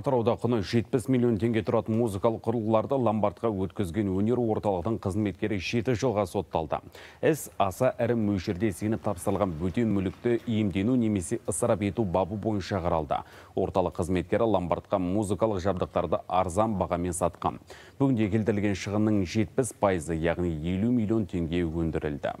атырауда құны 70 миллион теңге тұратын музыкалық құрылғыларды ломбардқа өткізген өнер орталығының қызметкері 7 жылға сотталды іс аса ірі мөлшерде сеніп тапсырылған бөтен мүлікті иемдену немесе ысырап ету бабы бойынша қаралды орталық қызметкері ломбардқа музыкалық жабдықтарды арзан бағамен сатқан бүгінде келтірілген шығынның 70 пайызы яғни елу миллион теңге өндірілді